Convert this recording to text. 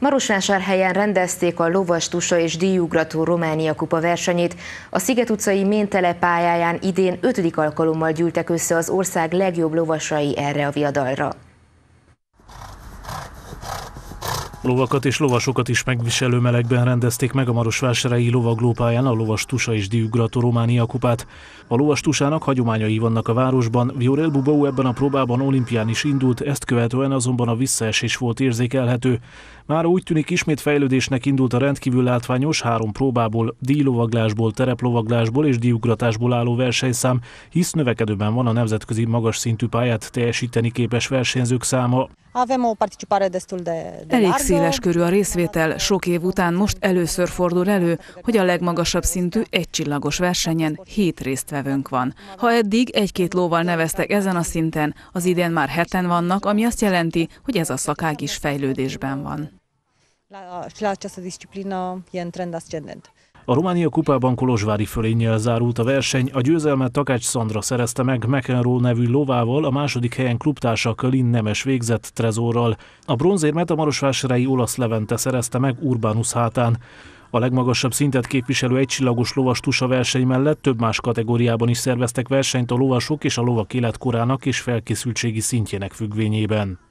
Marosvásárhelyen rendezték a Lovastusa és Díjugrató Románia Kupa versenyét. A Sziget utcai Méntele pályáján idén ötödik alkalommal gyűltek össze az ország legjobb lovasai erre a viadalra. Lovakat és lovasokat is megviselő melegben rendezték meg a Marosvásárhelyi lovaglópáján a Lovas Tusa és Diugrató Románia kupát. A Lovas Tusának hagyományai vannak a városban, Viorel Bubau ebben a próbában olimpián is indult, ezt követően azonban a visszaesés volt érzékelhető. Már úgy tűnik ismét fejlődésnek indult a rendkívül látványos három próbából, díjlovaglásból, tereplovaglásból és diugratásból álló versenyszám, hisz növekedőben van a nemzetközi magas szintű pályát teljesíteni képes versenyzők száma. Elég Széles körű a részvétel, sok év után most először fordul elő, hogy a legmagasabb szintű egycsillagos versenyen hét résztvevőnk van. Ha eddig egy-két lóval neveztek ezen a szinten, az idén már heten vannak, ami azt jelenti, hogy ez a szakág is fejlődésben van. La, la această disciplină e în trend ascendent. A Románia kupában Kolozsvári fölénnyel zárult a verseny, a győzelmet Takács Szandra szerezte meg McEnroe nevű lovával, a második helyen klubtársa Kölin Nemes végzett Trezorral. A bronzérmet a Marosvásárai olasz Levente szerezte meg Urbánus hátán. A legmagasabb szintet képviselő egycsillagos lovas tusa verseny mellett több más kategóriában is szerveztek versenyt a lovasok és a lovak életkorának és felkészültségi szintjének függvényében.